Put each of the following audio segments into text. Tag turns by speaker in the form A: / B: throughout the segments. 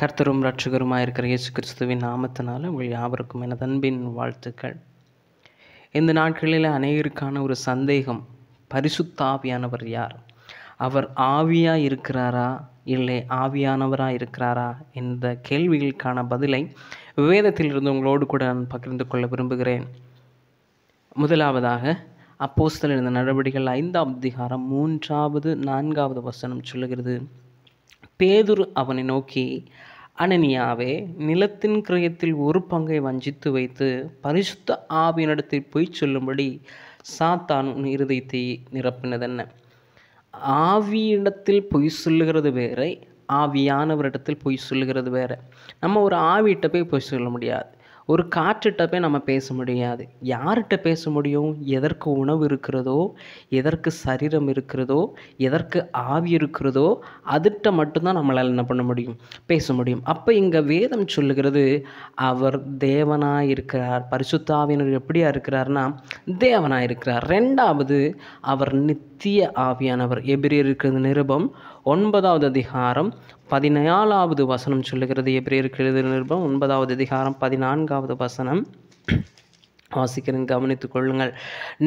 A: கர்த்தரும் ரட்சகருமாக இருக்கிற இயேசு கிறிஸ்துவின் நாமத்தினால் உங்கள் யாவருக்கும் எனது அன்பின் வாழ்த்துக்கள் இந்த நாட்களில் அநேகருக்கான ஒரு சந்தேகம் பரிசுத்தாவியானவர் யார் அவர் ஆவியாக இருக்கிறாரா இல்லை ஆவியானவராக இருக்கிறாரா என்ற கேள்விகளுக்கான பதிலை வேதத்திலிருந்து உங்களோடு கூட நான் பகிர்ந்து கொள்ள விரும்புகிறேன் முதலாவதாக அப்போஸ்தல் இருந்த நடவடிக்கைகள் ஐந்தாம் அதிகாரம் மூன்றாவது நான்காவது வசனம் சொல்லுகிறது பேதுரு அவனை நோக்கி அனனியாவே நிலத்தின் கிரயத்தில் ஒரு பங்கை வஞ்சித்து வைத்து பரிசுத்த ஆவியினிடத்தில் பொய் சொல்லும்படி சாத்தான் உன் இருதயத்தை நிரப்பினதென்ன ஆவியிடத்தில் பொய் சொல்லுகிறது வேற ஆவியானவரிடத்தில் பொய் சொல்லுகிறது வேற நம்ம ஒரு ஆவியிட்ட போய் பொய் சொல்ல முடியாது ஒரு காற்றுகிட்ட போய் நம்ம பேச முடியாது யார்கிட்ட பேச முடியும் எதற்கு உணவு இருக்கிறதோ எதற்கு சரீரம் இருக்கிறதோ எதற்கு ஆவி இருக்கிறதோ அதுகிட்ட மட்டும்தான் நம்மளால் என்ன பண்ண முடியும் பேச முடியும் அப்போ இங்கே வேதம் சொல்லுகிறது அவர் தேவனாக இருக்கிறார் பரிசுத்தாவினர் எப்படியா இருக்கிறார்னா தேவனாக இருக்கிறார் ரெண்டாவது அவர் நித்திய ஆவியானவர் எபிரியர் இருக்கிறது நிருபம் ஒன்பதாவது அதிகாரம் பதினாலாவது வசனம் சொல்லுகிறது எப்ரேருக்கு எழுது நிருபம் ஒன்பதாவது அதிகாரம் பதினான்காவது வசனம் வாசிக்கிறேன் கவனித்துக் கொள்ளுங்கள்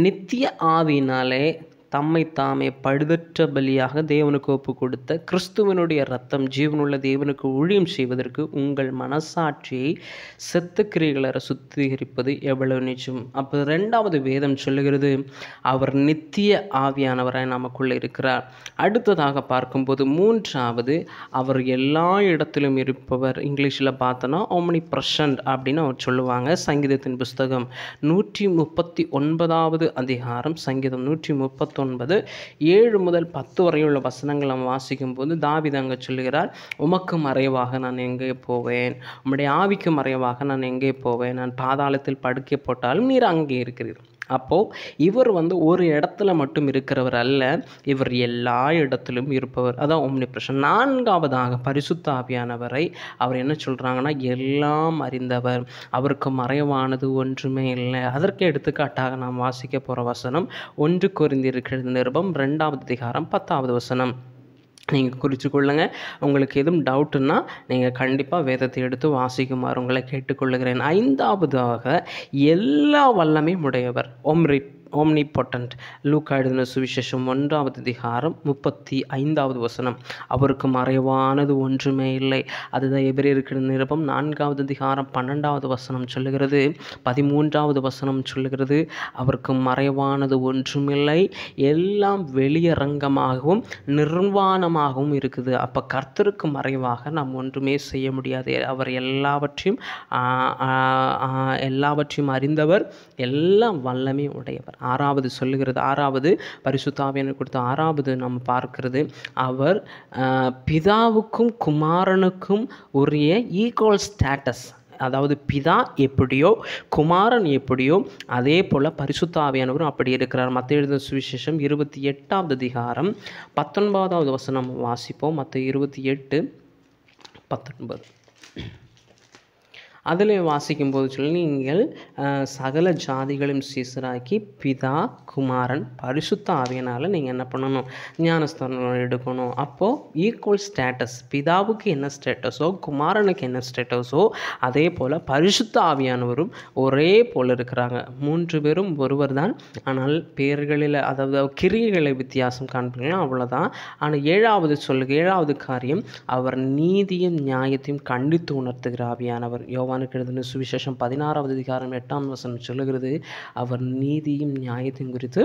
A: நித்திய ஆவினாலே தம்மை தாமே பழுதற்ற பலியாக தேவனுக்கு ஒப்பு கொடுத்த கிறிஸ்துவனுடைய ரத்தம் ஜீவனுள்ள தேவனுக்கு ஊழியம் செய்வதற்கு உங்கள் மனசாட்சியை செத்து கிரிகளரை சுத்திகரிப்பது எவ்வளவு நிச்சயம் அப்போ ரெண்டாவது வேதம் சொல்லுகிறது அவர் நித்திய ஆவியானவராய் நமக்குள்ளே இருக்கிறார் அடுத்ததாக பார்க்கும்போது மூன்றாவது அவர் எல்லா இடத்திலும் இருப்பவர் இங்கிலீஷில் பார்த்தோன்னா ஓமனி பிரசன்ட் அப்படின்னு அவர் சொல்லுவாங்க சங்கீதத்தின் புஸ்தகம் நூற்றி முப்பத்தி ஒன்பதாவது அதிகாரம் சங்கீதம் நூற்றி முப்பத்தி பத்தொன்பது ஏழு முதல் பத்து வரையுள்ள வசனங்கள் நாம் வாசிக்கும் போது தாவித அங்கே சொல்லுகிறார் உமக்கு மறைவாக நான் எங்கே போவேன் உம்முடைய ஆவிக்கு மறைவாக நான் எங்கே போவேன் நான் பாதாளத்தில் படுக்கை போட்டாலும் நீர் அங்கே இருக்கிறீர்கள் அப்போது இவர் வந்து ஒரு இடத்துல மட்டும் இருக்கிறவர் அல்ல இவர் எல்லா இடத்திலும் இருப்பவர் அதான் ஓம்னிப்ரஷன் நான்காவதாக பரிசுத்தாபியானவரை அவர் என்ன சொல்கிறாங்கன்னா எல்லாம் அறிந்தவர் அவருக்கு மறைவானது ஒன்றுமே இல்லை அதற்கு எடுத்துக்காட்டாக நாம் வாசிக்க போகிற வசனம் ஒன்று குறிந்திருக்கிறது நிருபம் ரெண்டாவது அதிகாரம் பத்தாவது வசனம் நீங்கள் குறித்து கொள்ளுங்கள் உங்களுக்கு எதுவும் டவுட்டுன்னா நீங்கள் கண்டிப்பாக வேதத்தை எடுத்து வாசிக்குமாறு உங்களை கேட்டுக்கொள்ளுகிறேன் ஐந்தாவதாக எல்லா வல்லமையும் உடையவர் ஒம்ரிப் ஓம்னி பொட்டன்ட் லூக்கா எழுதின சுவிசேஷம் ஒன்றாவது அதிகாரம் முப்பத்தி ஐந்தாவது வசனம் அவருக்கு மறைவானது ஒன்றுமே இல்லை அதுதான் எப்படி இருக்கிற நிருபம் நான்காவது அதிகாரம் பன்னெண்டாவது வசனம் சொல்லுகிறது பதிமூன்றாவது வசனம் சொல்லுகிறது அவருக்கு மறைவானது ஒன்றுமில்லை எல்லாம் வெளியரங்கமாகவும் நிர்வாணமாகவும் இருக்குது அப்போ கர்த்தருக்கு மறைவாக நாம் ஒன்றுமே செய்ய முடியாது அவர் எல்லாவற்றையும் எல்லாவற்றையும் அறிந்தவர் எல்லாம் வல்லமே உடையவர் ஆறாவது சொல்லுகிறது ஆறாவது பரிசுத்தாவியனை கொடுத்த ஆறாவது நம்ம பார்க்கிறது அவர் பிதாவுக்கும் குமாரனுக்கும் உரிய ஈக்குவல் ஸ்டேட்டஸ் அதாவது பிதா எப்படியோ குமாரன் எப்படியோ அதே போல் பரிசுத்தாவியானவரும் அப்படி இருக்கிறார் மற்ற எழுத சுவிசேஷம் இருபத்தி எட்டாவது அதிகாரம் பத்தொன்பதாவது வசனம் வாசிப்போம் மற்ற இருபத்தி எட்டு பத்தொன்பது அதில் வாசிக்கும் போது சொல்லி நீங்கள் சகல ஜாதிகளும் சீசராக்கி பிதா குமாரன் பரிசுத்த ஆவியனால் நீங்கள் என்ன பண்ணணும் ஞானஸ்தானம் எடுக்கணும் அப்போது ஈக்குவல் ஸ்டேட்டஸ் பிதாவுக்கு என்ன ஸ்டேட்டஸோ குமாரனுக்கு என்ன ஸ்டேட்டஸோ அதே போல் பரிசுத்த ஆவியானவரும் ஒரே போல் இருக்கிறாங்க மூன்று பேரும் ஒருவர் தான் ஆனால் பேர்களில் அதாவது கிரியைகளை வித்தியாசம் காண்பீங்கன்னா அவ்வளோதான் ஆனால் ஏழாவது சொல்லு ஏழாவது காரியம் அவர் நீதியும் நியாயத்தையும் கண்டித்து உணர்த்துகிற ஆவியானவர் யோவா யோவானுக்கு எழுதின சுவிசேஷம் பதினாறாவது அதிகாரம் எட்டாம் வசனம் சொல்லுகிறது அவர் நீதியும் நியாயத்தையும் குறித்து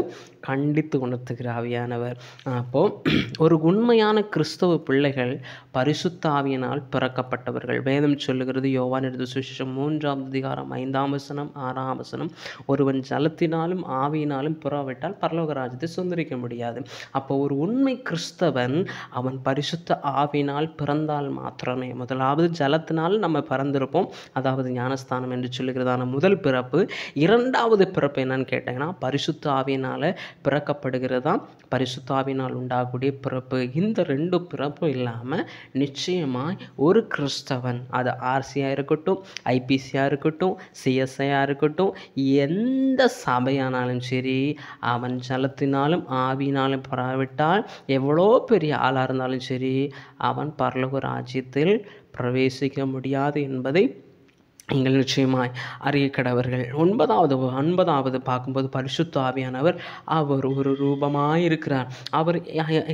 A: கண்டித்து உணர்த்துகிற ஆவியானவர் அப்போது ஒரு உண்மையான கிறிஸ்தவ பிள்ளைகள் பரிசுத்த ஆவியினால் பிறக்கப்பட்டவர்கள் வேதம் சொல்லுகிறது யோவான் எழுத சுவிசேஷம் மூன்றாவது அதிகாரம் ஐந்தாம் வசனம் ஆறாம் வசனம் ஒருவன் ஜலத்தினாலும் ஆவியினாலும் புறாவிட்டால் பரலோகராஜத்தை சுந்தரிக்க முடியாது அப்போ ஒரு உண்மை கிறிஸ்தவன் அவன் பரிசுத்த ஆவினால் பிறந்தால் மாத்திரமே முதலாவது ஜலத்தினால் நம்ம பிறந்திருப்போம் அதாவது ஞானஸ்தானம் என்று சொல்லுகிறதான முதல் பிறப்பு இரண்டாவது பிறப்பு என்னன்னு கேட்டீங்கன்னா பரிசுத்தாவினால் ஆவியினால் பிறக்கப்படுகிறது தான் உண்டாகக்கூடிய பிறப்பு இந்த ரெண்டு பிறப்பும் இல்லாமல் நிச்சயமாக ஒரு கிறிஸ்தவன் அது ஆர்சியாக இருக்கட்டும் ஐபிசியாக இருக்கட்டும் சிஎஸ்ஐயாக இருக்கட்டும் எந்த சபையானாலும் சரி அவன் ஜலத்தினாலும் ஆவினாலும் பெறாவிட்டால் எவ்வளோ பெரிய ஆளாக இருந்தாலும் சரி அவன் பரலோக ராஜ்யத்தில் பிரவேசிக்க முடியாது என்பதை நீங்கள் நிச்சயமாய் அறிய கடவர்கள் ஒன்பதாவது ஒன்பதாவது பார்க்கும்போது பரிசுத்தாவியானவர் அவர் ஒரு ரூபமாக இருக்கிறார் அவர்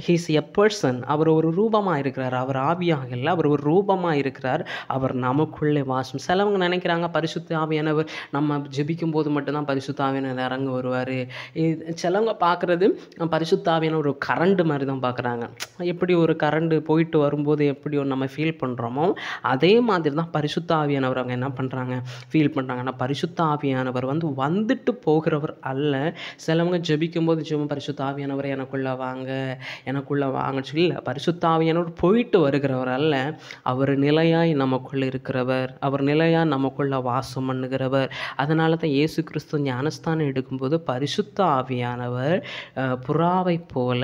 A: ஹீஸ் எ பர்சன் அவர் ஒரு ரூபமாக இருக்கிறார் அவர் ஆவியாக இல்லை அவர் ஒரு ரூபமாக இருக்கிறார் அவர் நமக்குள்ளே வாசம் சிலவங்க நினைக்கிறாங்க பரிசுத்த ஆவியானவர் நம்ம ஜபிக்கும் போது மட்டும்தான் பரிசுத்தாவியான இறங்க வருவார் சிலவங்க பார்க்குறது பரிசுத்தாவியான ஒரு கரண்ட் மாதிரி தான் பார்க்குறாங்க எப்படி ஒரு கரண்ட் போயிட்டு வரும்போது எப்படி நம்ம ஃபீல் பண்ணுறோமோ அதே மாதிரி தான் பரிசுத்தாவியானவர் அவங்க என்ன பண்ண பண்ணுறாங்க ஃபீல் பண்ணுறாங்கன்னா பரிசுத்த ஆவியானவர் வந்து வந்துட்டு போகிறவர் அல்ல சிலவங்க ஜபிக்கும் போது ஜெபம் பரிசுத்த ஆவியானவர் எனக்குள்ளே வாங்க எனக்குள்ளே வாங்கன்னு சொல்லி இல்லை பரிசுத்த ஆவியானவர் போயிட்டு வருகிறவர் அல்ல அவர் நிலையாய் நமக்குள்ளே இருக்கிறவர் அவர் நிலையாக நமக்குள்ளே வாசம் பண்ணுகிறவர் அதனால தான் இயேசு கிறிஸ்து ஞானஸ்தானம் எடுக்கும்போது பரிசுத்த ஆவியானவர் புறாவை போல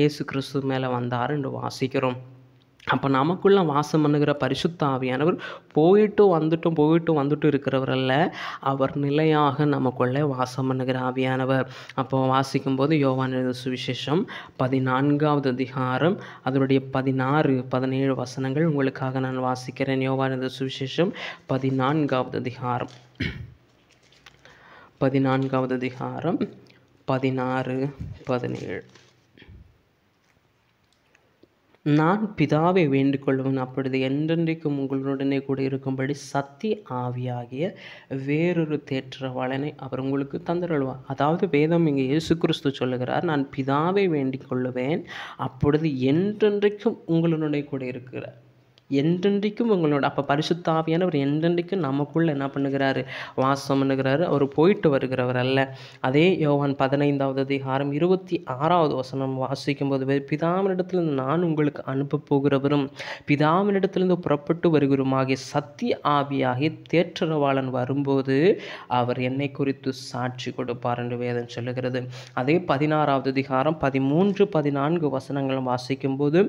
A: இயேசு கிறிஸ்து மேலே வந்தார் என்று வாசிக்கிறோம் அப்போ நமக்குள்ள வாசம் பண்ணுகிற பரிசுத்த ஆவியானவர் போயிட்டும் வந்துட்டும் போயிட்டும் வந்துட்டும் இருக்கிறவர் அல்ல அவர் நிலையாக நமக்குள்ள வாசம் பண்ணுகிற ஆவியானவர் அப்போ வாசிக்கும் போது யோவான் சுவிசேஷம் பதினான்காவது அதிகாரம் அதனுடைய பதினாறு பதினேழு வசனங்கள் உங்களுக்காக நான் வாசிக்கிறேன் யோவான் சுவிசேஷம் பதினான்காவது அதிகாரம் பதினான்காவது அதிகாரம் பதினாறு பதினேழு நான் பிதாவை வேண்டிக்கொள்வன் அப்பொழுது என்றென்றைக்கும் உங்களுடனே கூட இருக்கும்படி சத்தி ஆவியாகிய வேறொரு தேற்றவாளனை அவர் உங்களுக்கு தந்தருள்வார் அதாவது வேதம் இங்கே இயேசு கிறிஸ்து சொல்லுகிறார் நான் பிதாவை வேண்டிக் கொள்ளுவேன் அப்பொழுது என்றென்றைக்கும் உங்களுடனே கூட இருக்கிறார் என்றென்றைக்கும் உங்களோட அப்போ பரிசுத்தாவியானவர் என்றென்றைக்கும் நமக்குள்ளே என்ன பண்ணுகிறாரு வாசம் பண்ணுகிறாரு அவர் போயிட்டு வருகிறவர் அல்ல அதே யோவான் பதினைந்தாவது அதிகாரம் இருபத்தி ஆறாவது வசனம் வாசிக்கும் போது பிதாவினிடத்திலிருந்து நான் உங்களுக்கு அனுப்ப போகிறவரும் பிதாவினிடத்திலிருந்து புறப்பட்டு ஆகிய சத்திய ஆவியாகி தேற்றரவாளன் வரும்போது அவர் என்னை குறித்து சாட்சி கொடுப்பார் என்று வேதம் சொல்லுகிறது அதே பதினாறாவது அதிகாரம் பதிமூன்று பதினான்கு வசனங்களும் வாசிக்கும் போது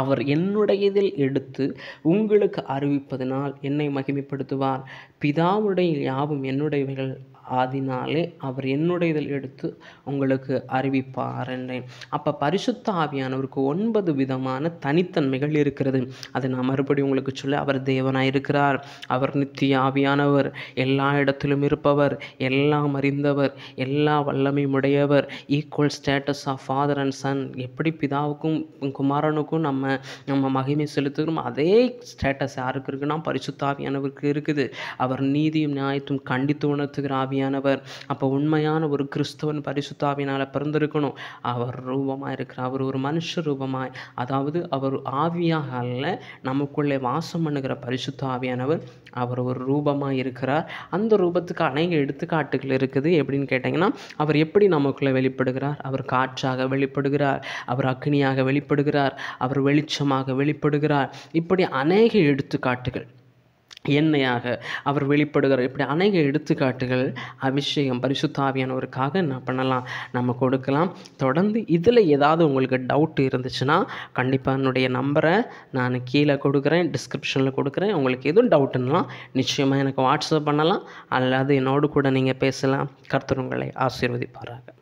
A: அவர் என்னுடையதில் எடுத்து உங்களுக்கு அறிவிப்பதனால் என்னை மகிமைப்படுத்துவார் பிதாவுடைய யாவும் என்னுடையவைகள் ஆதினாலே அவர் என்னுடையதில் எடுத்து உங்களுக்கு அறிவிப்பார் என்றேன் அப்போ பரிசுத்த ஆவியானவருக்கு ஒன்பது விதமான தனித்தன்மைகள் இருக்கிறது அதை நான் மறுபடியும் உங்களுக்கு சொல்ல அவர் தேவனாக இருக்கிறார் அவர் நித்திய ஆவியானவர் எல்லா இடத்திலும் இருப்பவர் எல்லாம் அறிந்தவர் எல்லா வல்லமையும் உடையவர் equal status of father and son எப்படி பிதாவுக்கும் குமாரனுக்கும் நம்ம நம்ம மகிமை செலுத்துகிறோம் அதே ஸ்டேட்டஸ் யாருக்கு இருக்குன்னா பரிசுத்தாவியானவருக்கு இருக்குது அவர் நீதியும் நியாயத்தும் கண்டித்து உணர்த்துகிற ஆவியானவர் அப்போ உண்மையான ஒரு கிறிஸ்தவன் பரிசுத்தாவினால் பிறந்திருக்கணும் அவர் ரூபமாக இருக்கிறார் அவர் ஒரு மனுஷ ரூபமாய் அதாவது அவர் ஆவியாக அல்ல நமக்குள்ளே வாசம் பண்ணுகிற பரிசுத்த ஆவியானவர் அவர் ஒரு ரூபமாக இருக்கிறார் அந்த ரூபத்துக்கு அநேக எடுத்துக்காட்டுகள் இருக்குது எப்படின்னு கேட்டிங்கன்னா அவர் எப்படி நமக்குள்ளே வெளிப்படுகிறார் அவர் காற்றாக வெளிப்படுகிறார் அவர் அக்னியாக வெளிப்படுகிறார் அவர் வெளி வெளிச்சமாக வெளிப்படுகிறார் இப்படி அநேக எடுத்துக்காட்டுகள் என்னையாக அவர் வெளிப்படுகிறார் இப்படி அநேக எடுத்துக்காட்டுகள் அபிஷேகம் பரிசுத்தாவியானவருக்காக என்ன பண்ணலாம் நம்ம கொடுக்கலாம் தொடர்ந்து இதில் ஏதாவது உங்களுக்கு டவுட் இருந்துச்சுன்னா கண்டிப்பாக என்னுடைய நம்பரை நான் கீழே கொடுக்குறேன் டிஸ்கிரிப்ஷனில் கொடுக்குறேன் உங்களுக்கு எதுவும் டவுட்டுன்னா நிச்சயமாக எனக்கு வாட்ஸ்அப் பண்ணலாம் அல்லது என்னோடு கூட நீங்கள் பேசலாம் கர்த்தர் உங்களை